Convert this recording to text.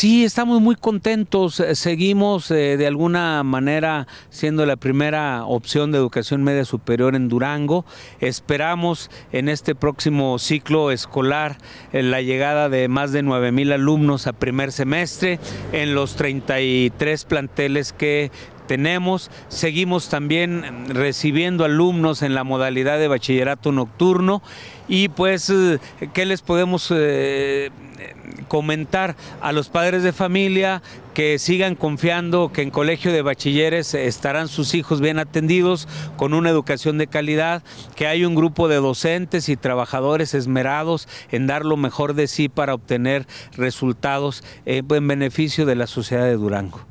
Sí, estamos muy contentos. Eh, seguimos eh, de alguna manera siendo la primera opción de educación media superior en Durango. Esperamos en este próximo ciclo escolar eh, la llegada de más de 9 mil alumnos a primer semestre en los 33 planteles que tenemos. Seguimos también recibiendo alumnos en la modalidad de bachillerato nocturno y pues, ¿qué les podemos comentar a los padres de familia que sigan confiando que en colegio de bachilleres estarán sus hijos bien atendidos, con una educación de calidad, que hay un grupo de docentes y trabajadores esmerados en dar lo mejor de sí para obtener resultados eh, en beneficio de la sociedad de Durango.